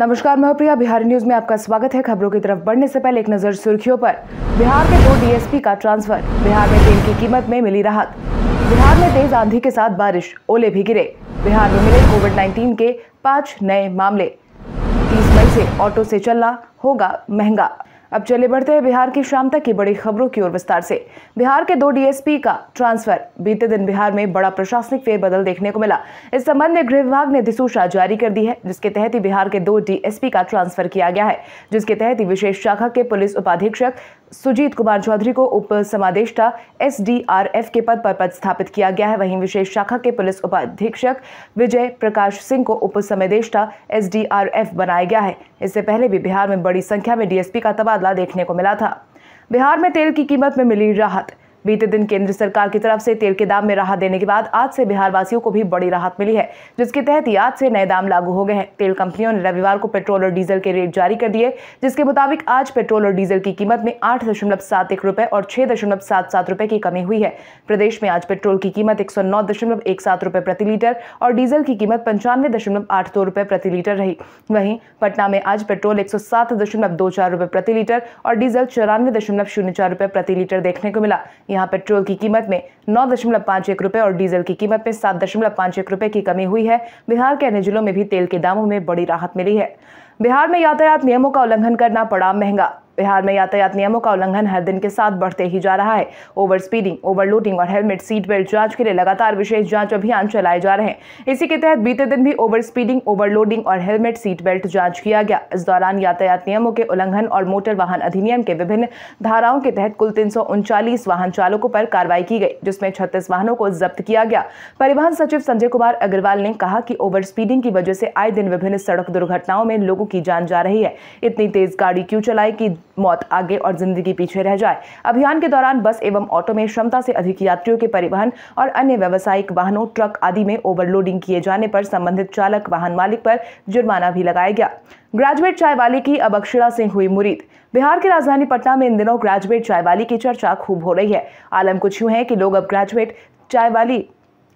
नमस्कार मैं प्रिया बिहार न्यूज में आपका स्वागत है खबरों की तरफ बढ़ने से पहले एक नजर सुर्खियों पर बिहार के दो डीएसपी का ट्रांसफर बिहार में तेल की कीमत में मिली राहत बिहार में तेज आंधी के साथ बारिश ओले भी गिरे बिहार में मिले कोविड 19 के पाँच नए मामले तीस मई से ऑटो से चलना होगा महंगा अब चले बढ़ते हैं बिहार की शाम तक की बड़ी खबरों की ओर विस्तार से बिहार के दो डीएसपी का ट्रांसफर बीते दिन बिहार में बड़ा प्रशासनिक फेरबदल देखने को मिला इस संबंध में गृह विभाग ने अधिसूचना जारी कर दी है जिसके तहत ही बिहार के दो डीएसपी का ट्रांसफर किया गया है जिसके तहत ही विशेष शाखा के पुलिस उपाधीक्षक सुजीत कुमार चौधरी को उप समादेष्टा एस के पद पर पदस्थापित किया गया है वहीं विशेष शाखा के पुलिस उपाधीक्षक विजय प्रकाश सिंह को उप समादेष्टा एस बनाया गया है इससे पहले भी बिहार में बड़ी संख्या में डीएसपी का तबादला तबादला देखने को मिला था बिहार में तेल की कीमत में मिली राहत बीते दिन केंद्र सरकार की तरफ से तेल के दाम में राहत देने के बाद आज से बिहार वासियों को भी बड़ी राहत मिली है जिसके तहत आज से नए दाम लागू हो गए हैं तेल कंपनियों ने रविवार को पेट्रोल और डीजल के रेट जारी कर दिए जिसके मुताबिक आज पेट्रोल और डीजल की कीमत में आठ दशमलव सात एक रुपए और छह दशमलव सात सात रुपए की कमी हुई है प्रदेश में आज पेट्रोल की कीमत एक सौ नौ दशमलव एक सात रुपए प्रति लीटर और डीजल की कीमत पंचानवे दशमलव आठ दो रुपए प्रति लीटर रही वहीं पटना में आज पेट्रोल एक सौ सात दशमलव दो चार रुपए प्रति लीटर और डीजल चौरानवे दशमलव शून्य चार रुपए प्रति लीटर देखने को मिला यहां पेट्रोल की कीमत में नौ दशमलव पाँच एक रुपये और डीजल की कीमत में सात दशमलव पाँच एक रुपये की कमी हुई है बिहार के अन्य जिलों में भी तेल के दामों में बड़ी राहत मिली है बिहार में यातायात नियमों का उल्लंघन करना पड़ा महंगा बिहार में यातायात नियमों का उल्लंघन हर दिन के साथ बढ़ते ही जा रहा है ओवर स्पीडिंग ओवरलोडिंग और हेलमेट सीट बेल्ट जांच के लिए लगातार विशेष जांच अभियान चलाए जा रहे हैं इसी के तहत बीते दिन भी ओवर स्पीडिंग ओवरलोडिंग और हेलमेट सीट बेल्ट जांच किया गया इस दौरान यातायात नियमों के उल्लंघन और मोटर वाहन अधिनियम के विभिन्न धाराओं के तहत कुल तीन वाहन चालकों पर कार्रवाई की गई जिसमें छत्तीस वाहनों को जब्त किया गया परिवहन सचिव संजय कुमार अग्रवाल ने कहा कि ओवर स्पीडिंग की वजह से आए दिन विभिन्न सड़क दुर्घटनाओं में लोगों की जान जा रही है इतनी तेज गाड़ी क्यों चलाई की मौत आगे और जिंदगी पीछे रह जाए अभियान के दौरान बस एवं ऑटो में क्षमता से अधिक यात्रियों के परिवहन और अन्य व्यावसायिक वाहनों ट्रक आदि में ओवरलोडिंग किए जाने पर संबंधित चालक वाहन मालिक पर जुर्माना भी लगाया गया ग्रेजुएट चाय वाली की अब अक्षरा सिंह हुई मुरीद बिहार की राजधानी पटना में इन दिनों ग्रेजुएट चाय वाली की चर्चा खूब हो रही है आलम कुछ यूँ है कि लोग अब ग्रेजुएट चाय वाली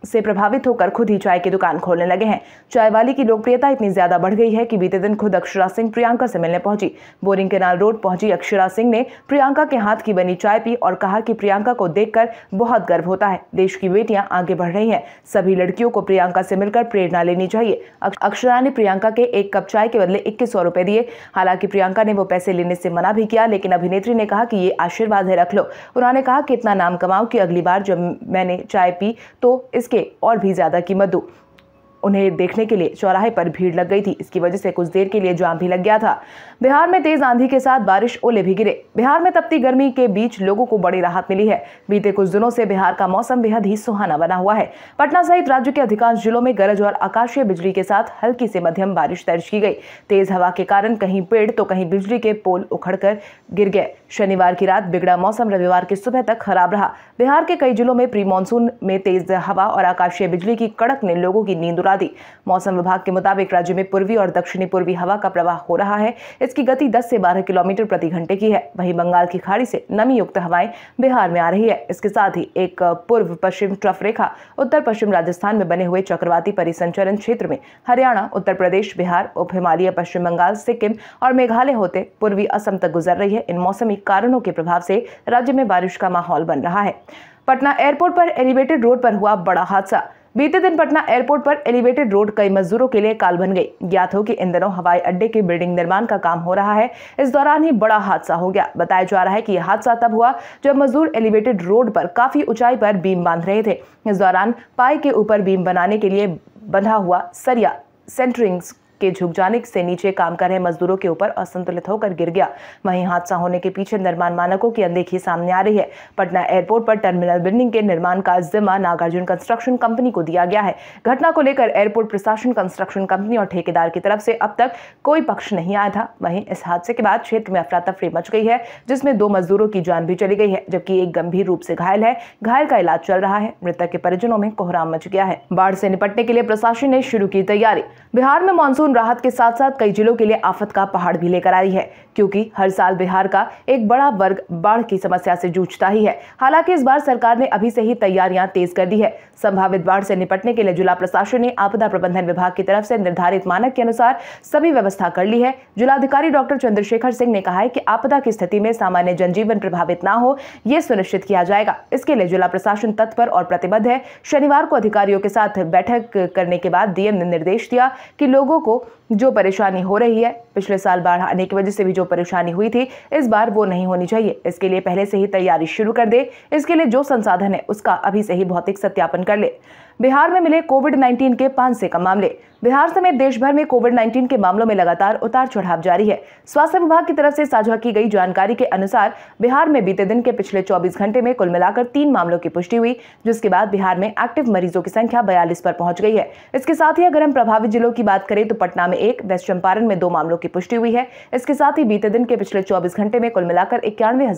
से प्रभावित होकर खुद ही चाय की दुकान खोलने लगे हैं चाय वाली की लोकप्रियता इतनी ज्यादा बढ़ गई है कि बीते दिन खुद अक्षरा सिंह प्रियंका से मिलने पहुंची बोरिंग केनाल रोड पहुंची अक्षरा सिंह ने प्रियंका के हाथ की बनी चाय पी और कहा कि प्रियंका को देखकर बहुत गर्व होता है देश की बेटियां आगे बढ़ रही है सभी लड़कियों को प्रियंका से मिलकर प्रेरणा लेनी चाहिए अक्षरा ने प्रियंका के एक कप चाय के बदले इक्कीस सौ दिए हालांकि प्रियंका ने वो पैसे लेने से मना भी किया लेकिन अभिनेत्री ने कहा कि ये आशीर्वाद है रख लो उन्होंने कहा कि इतना नाम कमाओ कि अगली बार जब मैंने चाय पी तो इस इसके और भी ज़्यादा कीमत दो उन्हें देखने के लिए चौराहे पर भीड़ लग गई थी इसकी वजह से कुछ देर के लिए जाम भी लग गया था बिहार में तेज आंधी के साथ बारिश ओले भी गिरे बिहार में तपती गर्मी के बीच लोगों को बड़ी राहत मिली है बीते कुछ दिनों से बिहार का मौसम बेहद ही सुहाना बना हुआ है पटना सहित राज्य के अधिकांश जिलों में गरज और आकाशीय बिजली के साथ हल्की से मध्यम बारिश दर्ज की गई तेज हवा के कारण कहीं पेड़ तो कहीं बिजली के पोल उखड़ गिर गए शनिवार की रात बिगड़ा मौसम रविवार की सुबह तक खराब रहा बिहार के कई जिलों में प्री मानसून में तेज हवा और आकाशीय बिजली की कड़क ने लोगों की नींद उड़ा उड़ा दी मौसम विभाग के मुताबिक राज्य में पूर्वी और दक्षिणी पूर्वी हवा का प्रवाह हो रहा है इसकी गति 10 से 12 किलोमीटर प्रति घंटे की है वहीं बंगाल की खाड़ी से नमी युक्त हवाएं बिहार में आ रही है इसके साथ ही एक पूर्व पश्चिम ट्रफ रेखा उत्तर पश्चिम राजस्थान में बने हुए चक्रवाती परिसंचरण क्षेत्र में हरियाणा उत्तर प्रदेश बिहार उप हिमालय पश्चिम बंगाल सिक्किम और मेघालय होते पूर्वी असम तक गुजर रही है इन मौसमी कारणों के प्रभाव से राज्य में बारिश का माहौल बन रहा है पटना एयरपोर्ट पर एलिवेटेड रोड पर हुआ बड़ा हादसा बीते दिन पटना एयरपोर्ट पर एलिवेटेड रोड कई मजदूरों के लिए काल बन गई ज्ञात हो कि इन दिनों हवाई अड्डे के बिल्डिंग निर्माण का काम हो रहा है इस दौरान ही बड़ा हादसा हो गया बताया जा रहा है कि यह हादसा तब हुआ जब मजदूर एलिवेटेड रोड पर काफी ऊंचाई पर बीम बांध रहे थे इस दौरान पाए के ऊपर बीम बनाने के लिए बंधा हुआ सरिया सेंटरिंग्स के झुक जाने से नीचे काम कर रहे मजदूरों के ऊपर असंतुलित होकर गिर गया वहीं हादसा होने के पीछे निर्माण मानकों की अनदेखी सामने आ रही है पटना एयरपोर्ट पर टर्मिनल बिल्डिंग के निर्माण का जिम्मा नागार्जुन कंस्ट्रक्शन कंपनी को दिया गया है घटना को लेकर एयरपोर्ट प्रशासन कंस्ट्रक्शन कंपनी और ठेकेदार की तरफ से अब तक कोई पक्ष नहीं आया था वहीं इस हादसे के बाद क्षेत्र में अफरा तफरी मच गई है जिसमें दो मजदूरों की जान भी चली गई है जबकि एक गंभीर रूप से घायल है घायल का इलाज चल रहा है मृतक के परिजनों में कोहराम मच गया है बाढ़ से निपटने के लिए प्रशासन ने शुरू की तैयारी बिहार में मानसून मौसम राहत के साथ साथ कई जिलों के लिए आफत का पहाड़ भी लेकर आई है क्योंकि हर साल बिहार का एक बड़ा वर्ग बाढ़ की समस्या से जूझता ही है हालांकि इस बार सरकार ने अभी से ही तैयारियां तेज कर दी है संभावित बाढ़ से निपटने के लिए जिला प्रशासन ने आपदा प्रबंधन विभाग की तरफ से निर्धारित मानक के अनुसार सभी व्यवस्था कर ली है जिलाधिकारी डॉक्टर चंद्रशेखर सिंह ने कहा है कि आपदा की स्थिति में सामान्य जनजीवन प्रभावित न हो यह सुनिश्चित किया जाएगा इसके लिए जिला प्रशासन तत्पर और प्रतिबद्ध है शनिवार को अधिकारियों के साथ बैठक करने के बाद डीएम ने निर्देश दिया कि लोगों को जो परेशानी हो रही है पिछले साल बाढ़ आने की वजह से भी जो परेशानी हुई थी इस बार वो नहीं होनी चाहिए इसके लिए पहले से ही तैयारी शुरू कर दे इसके लिए जो संसाधन है उसका अभी से ही भौतिक सत्यापन कर ले बिहार में मिले कोविड 19 के पांच से कम मामले बिहार समेत देश भर में कोविड 19 के मामलों में लगातार उतार चढ़ाव जारी है स्वास्थ्य विभाग की तरफ से साझा की गई जानकारी के अनुसार बिहार में बीते दिन के पिछले 24 घंटे में कुल मिलाकर तीन मामलों की पुष्टि हुई जिसके बाद बिहार में एक्टिव मरीजों की संख्या बयालीस पर पहुंच गई है इसके साथ ही अगर हम प्रभावित जिलों की बात करें तो पटना में एक वेस्ट चंपारण में दो मामलों की पुष्टि हुई है इसके साथ ही बीते दिन के पिछले चौबीस घंटे में कुल मिलाकर इक्यानवे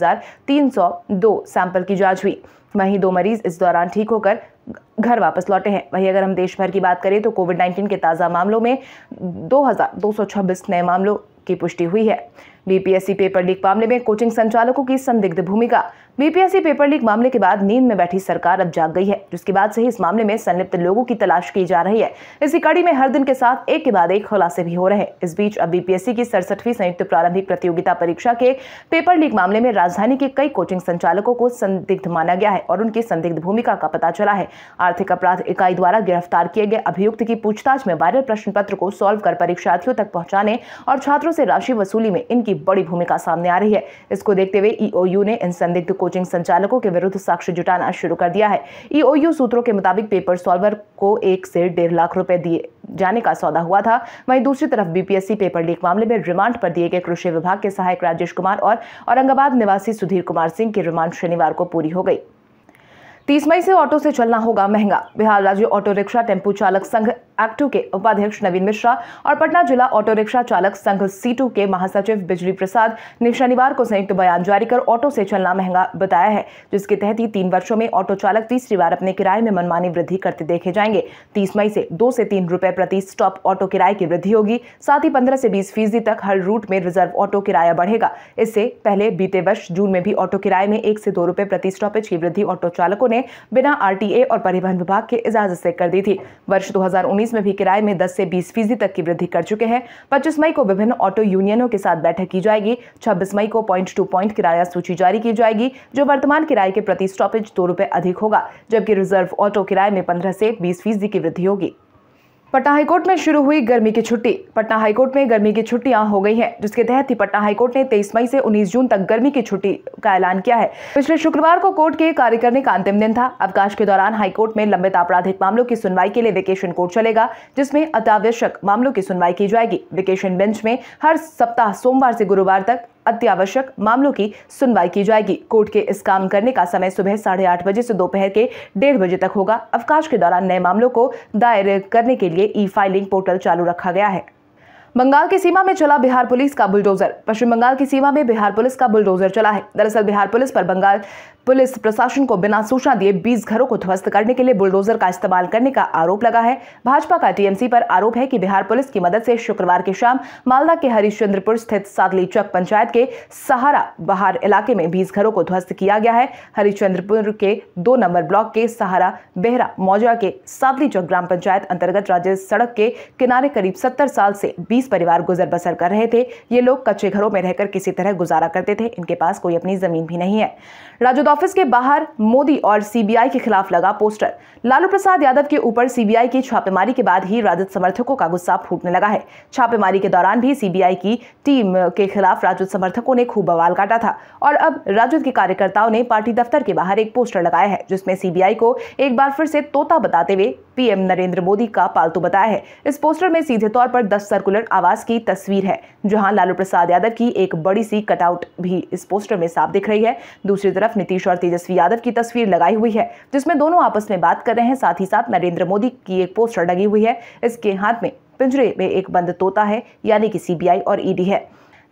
सैंपल की जाँच हुई वहीं दो मरीज इस दौरान ठीक होकर घर वापस लौटे हैं वहीं अगर हम देश भर की बात करें तो कोविड 19 के ताज़ा मामलों में 2,226 नए मामलों की पुष्टि हुई है बीपीएससी पेपर लीक मामले में कोचिंग संचालकों की संदिग्ध भूमिका बीपीएससी पेपर लीक मामले के बाद नींद में बैठी सरकार अब जाग गई है जिसके बाद से ही इस मामले में संलिप्त लोगों की तलाश की जा रही है इसी कड़ी में हर दिन के साथ एक के बाद एक खुलासे भी हो रहे हैं इस बीच अब बीपीएससी की सड़सठवीं संयुक्त प्रारंभिक प्रतियोगिता परीक्षा के पेपर लीक मामले में राजधानी के कई कोचिंग संचालकों को संदिग्ध माना गया है और उनकी संदिग्ध भूमिका का पता चला है आर्थिक अपराध इकाई द्वारा गिरफ्तार किए गए अभियुक्त की पूछताछ में वायरल प्रश्न पत्र को सॉल्व कर परीक्षार्थियों तक पहुँचाने और छात्रों से राशि वसूली में इनकी की बड़ी भूमिका सामने आ रही है इसको देखते हुए ईओयू e ने इन संदिग्ध कोचिंग संचालकों के विरुद्ध साक्ष्य जुटाना शुरू कर दिया है ईओयू e सूत्रों के मुताबिक पेपर सॉल्वर को एक से डेढ़ लाख रुपए दिए जाने का सौदा हुआ था वहीं दूसरी तरफ बीपीएससी पेपर लीक मामले में रिमांड पर दिए गए कृषि विभाग के सहायक राजेश कुमार और औरंगाबाद निवासी सुधीर कुमार सिंह की रिमांड शनिवार को पूरी हो गई तीस मई से ऑटो से चलना होगा महंगा बिहार राज्य ऑटो रिक्शा टेम्पो चालक संघ एक्टू के उपाध्यक्ष नवीन मिश्रा और पटना जिला ऑटो रिक्शा चालक संघ सीटू के महासचिव बिजली प्रसाद ने शनिवार को संयुक्त बयान जारी कर ऑटो से चलना महंगा बताया है जिसके तहत ही तीन वर्षों में ऑटो चालक तीसरी बार अपने किराए में मनमानी वृद्धि करते देखे जाएंगे तीस मई से दो से तीन रुपए प्रति स्टॉप ऑटो किराए की वृद्धि होगी साथ ही पंद्रह से बीस फीसदी तक हर रूट में रिजर्व ऑटो किराया बढ़ेगा इससे पहले बीते वर्ष जून में भी ऑटो किराए में एक से दो रुपए प्रति स्टॉपेज की वृद्धि ऑटो चालकों ने बिना आरटीए और परिवहन विभाग के इजाजत से कर दी थी वर्ष दो में भी किराए में दस से बीस फीसदी तक की वृद्धि कर चुके हैं पच्चीस मई को विभिन्न ऑटो यूनियनों के साथ बैठक की जाएगी छब्बीस मई को पॉइंट टू पॉइंट किराया सूची जारी की जाएगी जो वर्तमान किराए के प्रति स्टॉपेज दो रूपए अधिक होगा जबकि रिजर्व ऑटो किराए में पंद्रह से बीस फीसदी की वृद्धि होगी पटना हाईकोर्ट में शुरू हुई गर्मी की छुट्टी पटना हाईकोर्ट में गर्मी की छुट्टियां हो गई हैं जिसके तहत ही पटना हाईकोर्ट ने 23 मई से 19 जून तक गर्मी की छुट्टी का ऐलान किया है पिछले शुक्रवार को कोर्ट के कार्य करने का अंतिम दिन था अवकाश के दौरान हाईकोर्ट में लंबित आपराधिक मामलों की सुनवाई के लिए वेकेशन कोर्ट चलेगा जिसमें अत्यावश्यक मामलों की सुनवाई की जाएगी वेकेशन बेंच में हर सप्ताह सोमवार से गुरुवार तक अत्यावश्यक मामलों की सुनवाई की जाएगी कोर्ट के इस काम करने का समय सुबह साढ़े आठ बजे से दोपहर के डेढ़ बजे तक होगा अवकाश के दौरान नए मामलों को दायर करने के लिए ई फाइलिंग पोर्टल चालू रखा गया है बंगाल की सीमा में चला बिहार पुलिस का बुलडोजर पश्चिम बंगाल की सीमा में बिहार पुलिस का बुलडोजर चला है दरअसल बिहार पुलिस पर बंगाल पुलिस प्रशासन को बिना सूचना दिए 20 घरों को ध्वस्त करने के लिए बुलडोजर का इस्तेमाल करने का आरोप लगा है भाजपा का टीएमसी पर आरोप है कि बिहार पुलिस की मदद से शुक्रवार की शाम मालदा के हरिश्चंद्रपुर स्थित सादली चक पंचायत के सहारा बहार इलाके में बीस घरों को ध्वस्त किया गया है हरिश्चंद्रपुर के दो नंबर ब्लॉक के सहारा बेहरा मौजा के सादली चक ग्राम पंचायत अंतर्गत राज्य सड़क के किनारे करीब सत्तर साल से बीस मनीष परिवार गुजर बसर कर रहे थे ये लोग कच्चे घरों में रहकर किसी तरह गुजारा करते थे इनके पास कोई अपनी जमीन भी नहीं है राजद ऑफिस के बाहर मोदी और सीबीआई के खिलाफ लगा पोस्टर लालू प्रसाद यादव के ऊपर सीबीआई की छापेमारी के बाद ही राजद समर्थकों का गुस्सा फूटने लगा है छापेमारी के दौरान भी सीबीआई की टीम के खिलाफ राजद समर्थकों ने खूब बवाल काटा था और अब राजद के कार्यकर्ताओं ने पार्टी दफ्तर के बाहर एक पोस्टर लगाया है जिसमें सीबीआई को एक बार फिर से तोता बताते हुए पीएम नरेंद्र मोदी का पालतू बताया है इस पोस्टर में सीधे तौर पर दस सर्कुलर आवास की तस्वीर है जहां लालू प्रसाद यादव की एक बड़ी सी कटआउट भी इस पोस्टर में साफ दिख रही है दूसरी तरफ नीतीश और तेजस्वी यादव की तस्वीर लगाई हुई है जिसमें दोनों आपस में बात कर रहे हैं साथ ही साथ नरेंद्र मोदी की एक पोस्टर लगी हुई है इसके हाथ में पिंजरे में एक बंद तोता है यानी कि सीबीआई और ईडी e है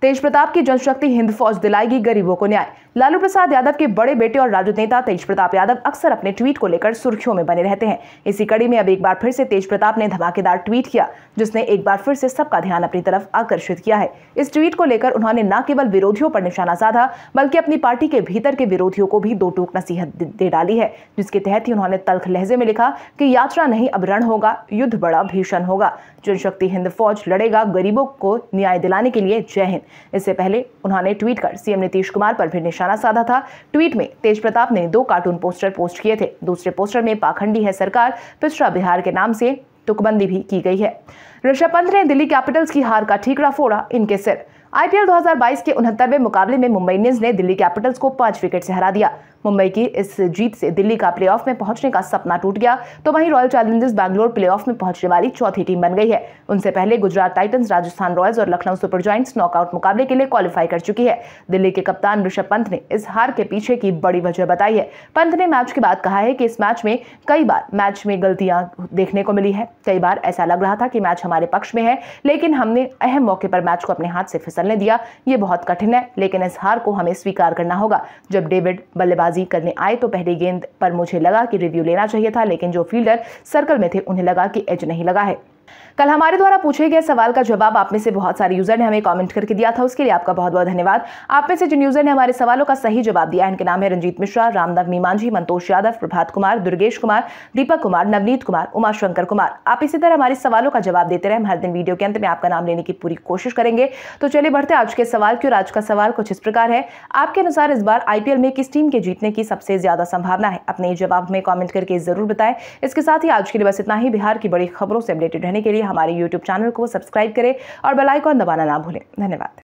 तेज प्रताप की जनशक्ति हिंद फौज दिलाएगी गरीबों को न्याय लालू प्रसाद यादव के बड़े बेटे और राजद नेता तेज प्रताप यादव अक्सर अपने ट्वीट को लेकर सुर्खियों में बने रहते हैं इसी कड़ी में अब एक बार फिर से तेज प्रताप ने धमाकेदार ट्वीट किया जिसने एक बार फिर से सबका ध्यान अपनी तरफ आकर्षित किया है इस ट्वीट को लेकर उन्होंने न केवल विरोधियों पर निशाना साधा बल्कि अपनी पार्टी के भीतर के विरोधियों को भी दो टूक नसीहत दे डाली है जिसके तहत ही उन्होंने तल्ख लहजे में लिखा की यात्रा नहीं अब रण होगा युद्ध बड़ा भीषण होगा जनशक्ति हिंद फौज लड़ेगा गरीबों को न्याय दिलाने के लिए जय हिंद इससे पहले उन्होंने ट्वीट कर सीएम नीतीश कुमार पर भी निशाना साधा था ट्वीट में तेज प्रताप ने दो कार्टून पोस्टर पोस्ट किए थे दूसरे पोस्टर में पाखंडी है सरकार पिछड़ा बिहार के नाम से तुकबंदी भी की गई है ऋषभ पंत ने दिल्ली कैपिटल्स की हार का ठीकरा फोड़ा इनके सिर आईपीएल 2022 के उनहत्तरवें मुकाबले में मुंबई इंडियंस ने दिल्ली कैपिटल्स को पांच विकेट से हरा दिया मुंबई की इस जीत से दिल्ली का प्ले में पहुंचने का सपना टूट गया तो वहीं रॉयल चैलेंजर्स बैंगलोर प्ले में पहुंचने वाली चौथी टीम बन गई है उनसे पहले गुजरात टाइटन्स राजस्थान रॉयल्स और लखनऊ सुपर जॉइंट्स नॉकआउट मुकाबले के लिए क्वालिफाई कर चुकी है दिल्ली के कप्तान ऋषभ पंत ने इस हार के पीछे की बड़ी वजह बताई है पंत ने मैच के बाद कहा है कि इस मैच में कई बार मैच में गलतियां देखने को मिली है कई बार ऐसा लग रहा था कि मैच हमारे पक्ष में है लेकिन हमने अहम मौके पर मैच को अपने हाथ से फिसलने दिया ये बहुत कठिन है लेकिन इस हार को हमें स्वीकार करना होगा जब डेविड बल्लेबाज गेंदबाजी करने आए तो पहली गेंद पर मुझे लगा कि रिव्यू लेना चाहिए था लेकिन जो फील्डर सर्कल में थे उन्हें लगा कि एज नहीं लगा है कल हमारे द्वारा पूछे गए सवाल का जवाब आप में से बहुत सारे यूजर ने हमें कमेंट करके दिया था उसके लिए आपका बहुत बहुत धन्यवाद आप में से जिन यूजर ने हमारे सवालों का सही जवाब दिया इनके नाम है रंजीत मिश्रा रामनव मीमांझी मंतोष यादव प्रभात कुमार दुर्गेश कुमार दीपक कुमार नवनीत कुमार उमाशंकर कुमार आप इसी तरह हमारे सवालों का जवाब देते रहे हम हर दिन वीडियो के अंत में आपका नाम लेने की पूरी कोशिश करेंगे तो चलिए बढ़ते आज के सवाल की और आज का सवाल कुछ इस प्रकार है आपके अनुसार इस बार आईपीएल में किस टीम के जीतने की सबसे ज्यादा संभावना है अपने जवाब में कॉमेंट करके जरूर बताएं इसके साथ ही आज के लिए बस इतना ही बिहार की बड़ी खबरों से अपडेटेड रहने के लिए हमारे यूट्यूब चैनल को सब्सक्राइब करें और बेलाइकॉन दबाना ना भूलें धन्यवाद